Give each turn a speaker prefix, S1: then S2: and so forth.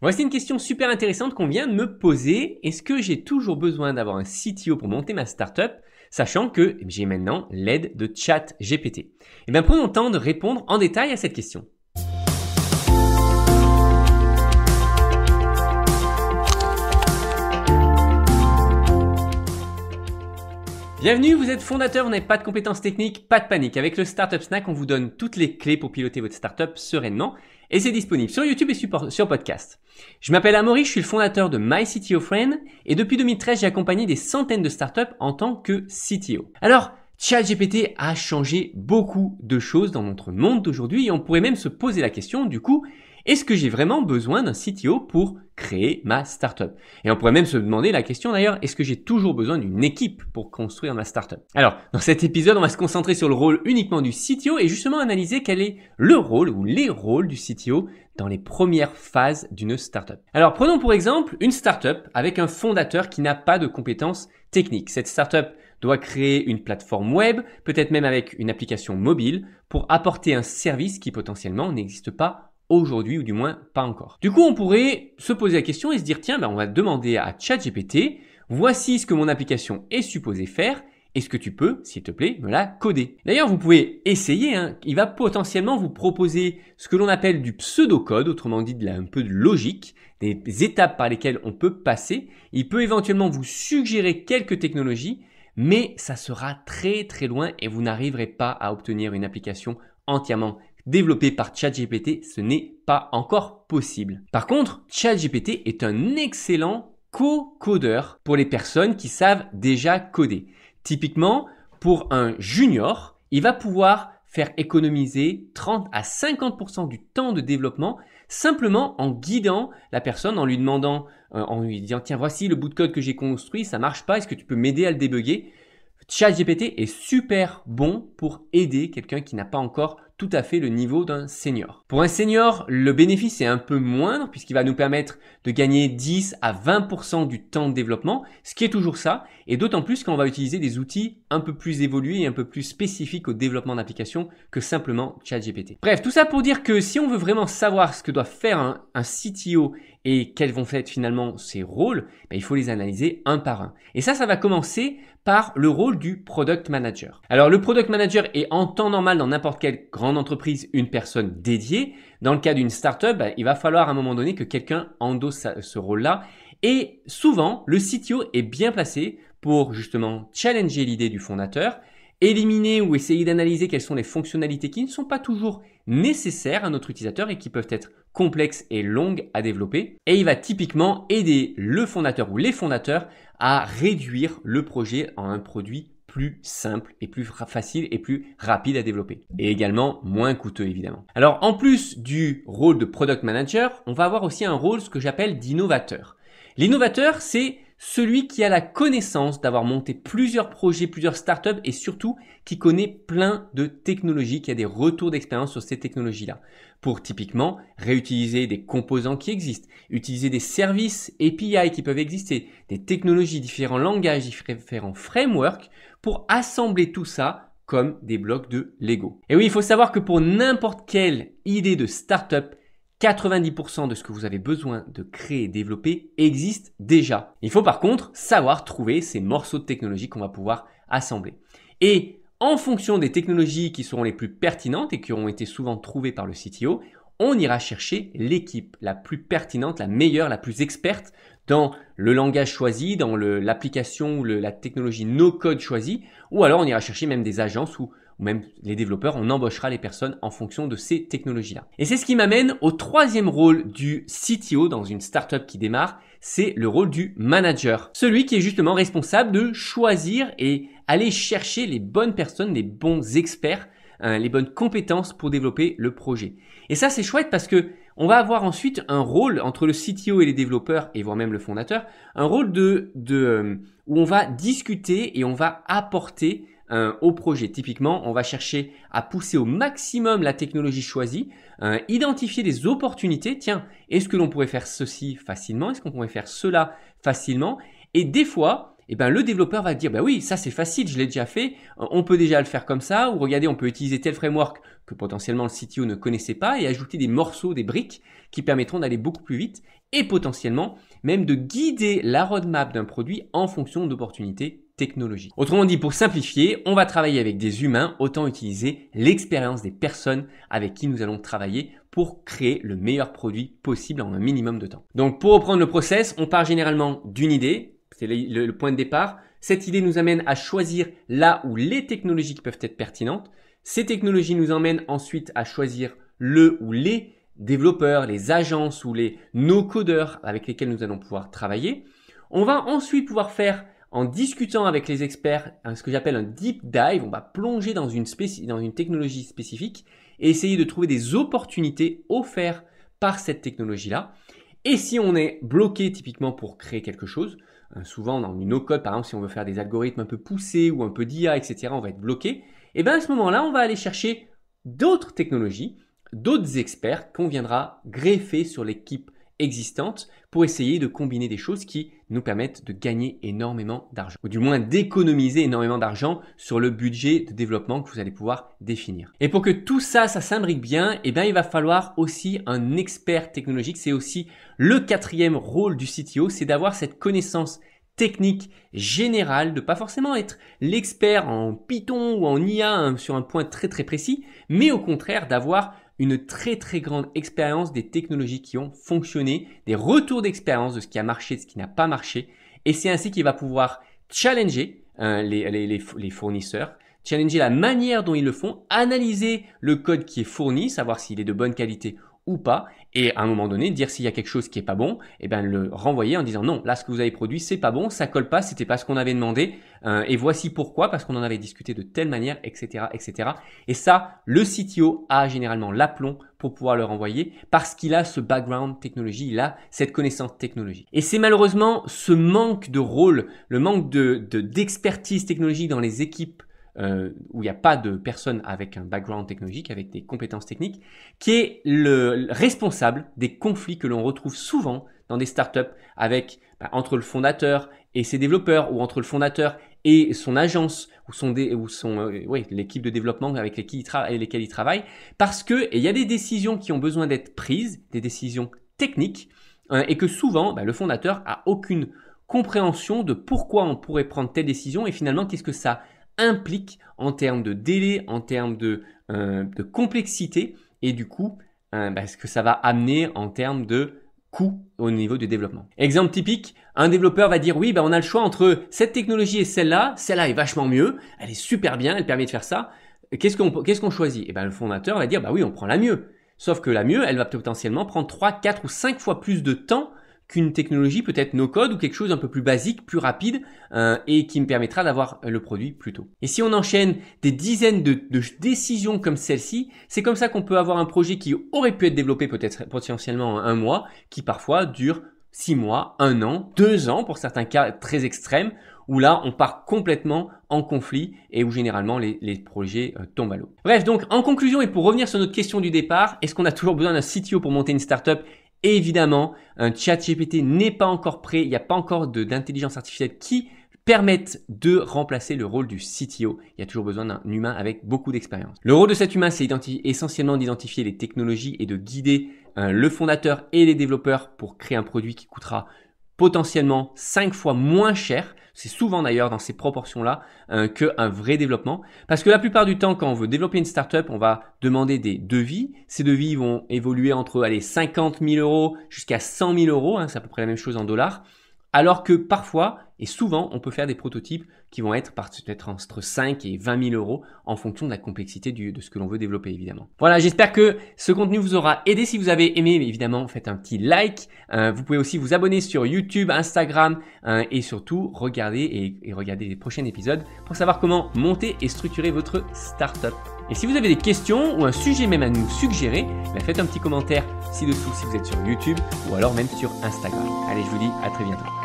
S1: Voici une question super intéressante qu'on vient de me poser. Est-ce que j'ai toujours besoin d'avoir un CTO pour monter ma startup, sachant que j'ai maintenant l'aide de Chat GPT Eh bien, prenons le temps de répondre en détail à cette question. Bienvenue, vous êtes fondateur, vous n'avez pas de compétences techniques, pas de panique. Avec le Startup Snack, on vous donne toutes les clés pour piloter votre startup sereinement et c'est disponible sur YouTube et sur podcast. Je m'appelle Amaury, je suis le fondateur de My Friend et depuis 2013, j'ai accompagné des centaines de startups en tant que CTO. Alors, ChatGPT a changé beaucoup de choses dans notre monde d'aujourd'hui et on pourrait même se poser la question du coup, est-ce que j'ai vraiment besoin d'un CTO pour créer ma startup Et on pourrait même se demander la question d'ailleurs, est-ce que j'ai toujours besoin d'une équipe pour construire ma startup Alors, dans cet épisode, on va se concentrer sur le rôle uniquement du CTO et justement analyser quel est le rôle ou les rôles du CTO dans les premières phases d'une startup. Alors, prenons pour exemple une startup avec un fondateur qui n'a pas de compétences techniques. Cette startup doit créer une plateforme web, peut-être même avec une application mobile, pour apporter un service qui potentiellement n'existe pas aujourd'hui, ou du moins pas encore. Du coup, on pourrait se poser la question et se dire, tiens, ben, on va demander à ChatGPT, voici ce que mon application est supposée faire, est-ce que tu peux, s'il te plaît, me la coder D'ailleurs, vous pouvez essayer, hein. il va potentiellement vous proposer ce que l'on appelle du pseudo-code, autrement dit un peu de logique, des étapes par lesquelles on peut passer. Il peut éventuellement vous suggérer quelques technologies, mais ça sera très très loin et vous n'arriverez pas à obtenir une application entièrement développé par ChatGPT, ce n'est pas encore possible. Par contre, ChatGPT est un excellent co-codeur pour les personnes qui savent déjà coder. Typiquement, pour un junior, il va pouvoir faire économiser 30 à 50% du temps de développement simplement en guidant la personne, en lui demandant, euh, en lui disant tiens voici le bout de code que j'ai construit, ça marche pas, est-ce que tu peux m'aider à le débugger ChatGPT est super bon pour aider quelqu'un qui n'a pas encore tout à fait le niveau d'un senior. Pour un senior, le bénéfice est un peu moindre puisqu'il va nous permettre de gagner 10 à 20% du temps de développement, ce qui est toujours ça, et d'autant plus qu'on va utiliser des outils un peu plus évolués et un peu plus spécifiques au développement d'applications que simplement ChatGPT. Bref, tout ça pour dire que si on veut vraiment savoir ce que doit faire un, un CTO et quels vont être finalement ces rôles, ben, il faut les analyser un par un. Et ça, ça va commencer par le rôle du product manager. Alors le product manager est en temps normal dans n'importe quelle grande entreprise une personne dédiée. Dans le cas d'une startup, ben, il va falloir à un moment donné que quelqu'un endosse ce rôle-là. Et souvent, le CTO est bien placé pour justement challenger l'idée du fondateur éliminer ou essayer d'analyser quelles sont les fonctionnalités qui ne sont pas toujours nécessaires à notre utilisateur et qui peuvent être complexes et longues à développer. Et il va typiquement aider le fondateur ou les fondateurs à réduire le projet en un produit plus simple et plus facile et plus rapide à développer. Et également moins coûteux évidemment. Alors en plus du rôle de product manager, on va avoir aussi un rôle ce que j'appelle d'innovateur. L'innovateur, c'est celui qui a la connaissance d'avoir monté plusieurs projets, plusieurs startups et surtout qui connaît plein de technologies, qui a des retours d'expérience sur ces technologies-là. Pour typiquement réutiliser des composants qui existent, utiliser des services API qui peuvent exister, des technologies, différents langages, différents frameworks pour assembler tout ça comme des blocs de Lego. Et oui, il faut savoir que pour n'importe quelle idée de startup, 90% de ce que vous avez besoin de créer et développer existe déjà. Il faut par contre savoir trouver ces morceaux de technologie qu'on va pouvoir assembler. Et en fonction des technologies qui seront les plus pertinentes et qui auront été souvent trouvées par le CTO, on ira chercher l'équipe la plus pertinente, la meilleure, la plus experte dans le langage choisi, dans l'application ou la technologie no-code choisie, ou alors on ira chercher même des agences ou ou même les développeurs, on embauchera les personnes en fonction de ces technologies-là. Et c'est ce qui m'amène au troisième rôle du CTO dans une startup qui démarre, c'est le rôle du manager. Celui qui est justement responsable de choisir et aller chercher les bonnes personnes, les bons experts, hein, les bonnes compétences pour développer le projet. Et ça, c'est chouette parce que on va avoir ensuite un rôle entre le CTO et les développeurs, et voire même le fondateur, un rôle de, de euh, où on va discuter et on va apporter euh, au projet. Typiquement, on va chercher à pousser au maximum la technologie choisie, euh, identifier des opportunités. Tiens, est-ce que l'on pourrait faire ceci facilement Est-ce qu'on pourrait faire cela facilement Et des fois, eh ben, le développeur va dire, bah oui, ça c'est facile, je l'ai déjà fait, euh, on peut déjà le faire comme ça, ou regardez, on peut utiliser tel framework que potentiellement le CTO ne connaissait pas et ajouter des morceaux, des briques qui permettront d'aller beaucoup plus vite et potentiellement même de guider la roadmap d'un produit en fonction d'opportunités technologie. Autrement dit, pour simplifier, on va travailler avec des humains, autant utiliser l'expérience des personnes avec qui nous allons travailler pour créer le meilleur produit possible en un minimum de temps. Donc pour reprendre le process, on part généralement d'une idée, c'est le, point de départ. Cette idée nous amène à choisir là où les technologies peuvent être pertinentes. Ces technologies nous emmènent ensuite à choisir le ou les développeurs, les agences ou les no-codeurs avec lesquels nous allons pouvoir travailler. On va ensuite pouvoir faire en discutant avec les experts, hein, ce que j'appelle un deep dive, on va plonger dans une, technologie spécifique et essayer de trouver des opportunités offertes par cette technologie-là. Et si on est bloqué typiquement pour créer quelque chose, hein, souvent dans une no-code, par exemple si on veut faire des algorithmes un peu poussés ou un peu d'IA, etc., on va être bloqué, et eh bien à ce moment-là, on va aller chercher d'autres technologies, d'autres experts qu'on viendra greffer sur l'équipe existantes pour essayer de combiner des choses qui nous permettent de gagner énormément d'argent, ou du moins d'économiser énormément d'argent sur le budget de développement que vous allez pouvoir définir. Et pour que tout ça, ça s'imbrique bien, eh bien, il va falloir aussi un expert technologique. C'est aussi le quatrième rôle du CTO, c'est d'avoir cette connaissance technique générale, de pas forcément être l'expert en Python ou en IA hein, sur un point très très précis, mais au contraire d'avoir une très très grande expérience des technologies qui ont fonctionné, des retours d'expérience de ce qui a marché, de ce qui n'a pas marché. Et c'est ainsi qu'il va pouvoir challenger hein, les, fournisseurs, challenger la manière dont ils le font, analyser le code qui est fourni, savoir s'il est de bonne qualité ou pas, et à un moment donné, dire s'il y a quelque chose qui est pas bon, et eh ben le renvoyer en disant non, là ce que vous avez produit c'est pas bon, ça colle pas, c'était pas ce qu'on avait demandé, euh, et voici pourquoi, parce qu'on en avait discuté de telle manière, etc., etc. Et ça, le CTO a généralement l'aplomb pour pouvoir le renvoyer, parce qu'il a ce background technologie, il a cette connaissance technologie. Et c'est malheureusement ce manque de rôle, le manque de d'expertise technologique dans les équipes euh, où il n'y a pas de personne avec un background technologique, avec des compétences techniques, qui est le, responsable des conflits que l'on retrouve souvent dans des startups avec bah, entre le fondateur et ses développeurs ou entre le fondateur et son agence ou son ou son euh, l'équipe de développement avec lesquelles il, travaille parce que il y a des décisions qui ont besoin d'être prises, des décisions techniques euh, et que souvent bah, le fondateur a aucune compréhension de pourquoi on pourrait prendre telle décision et finalement qu'est-ce que ça implique en termes de délai, en termes de, euh, complexité et du coup, euh, bah, ce que ça va amener en termes de coût au niveau du développement. Exemple typique, un développeur va dire oui, bah, on a le choix entre cette technologie et celle-là, celle-là est vachement mieux, elle est super bien, elle permet de faire ça. Qu'est-ce qu'on choisit Et eh ben, le fondateur va dire bah oui, on prend la mieux. Sauf que la mieux, elle va potentiellement prendre 3, 4 ou 5 fois plus de temps qu'une technologie peut-être no code ou quelque chose un peu plus basique, plus rapide euh, et qui me permettra d'avoir le produit plus tôt. Et si on enchaîne des dizaines de, décisions comme celle-ci, c'est comme ça qu'on peut avoir un projet qui aurait pu être développé peut-être potentiellement en un mois, qui parfois dure six mois, un an, deux ans pour certains cas très extrêmes où là on part complètement en conflit et où généralement les, projets euh, tombent à l'eau. Bref, donc en conclusion et pour revenir sur notre question du départ, est-ce qu'on a toujours besoin d'un CTO pour monter une startup Évidemment, un euh, chat GPT n'est pas encore prêt, il n'y a pas encore d'intelligence artificielle qui permette de remplacer le rôle du CTO. Il y a toujours besoin d'un humain avec beaucoup d'expérience. Le rôle de cet humain, c'est essentiellement d'identifier les technologies et de guider euh, le fondateur et les développeurs pour créer un produit qui coûtera potentiellement 5 fois moins cher, c'est souvent d'ailleurs dans ces proportions-là que euh, qu'un vrai développement, parce que la plupart du temps quand on veut développer une startup, on va demander des devis, ces devis vont évoluer entre aller 50 000 euros jusqu'à 100 000 euros, hein, c'est à peu près la même chose en dollars, alors que parfois et souvent, on peut faire des prototypes qui vont être peut-être entre 5 et 20 000 euros en fonction de la complexité de ce que l'on veut développer, évidemment. Voilà, j'espère que ce contenu vous aura aidé. Si vous avez aimé, évidemment, faites un petit like. Euh, vous pouvez aussi vous abonner sur YouTube, Instagram euh, et surtout regarder et, regarder les prochains épisodes pour savoir comment monter et structurer votre startup. Et si vous avez des questions ou un sujet même à nous suggérer, ben faites un petit commentaire ci-dessous si vous êtes sur YouTube ou alors même sur Instagram. Allez, je vous dis à très bientôt.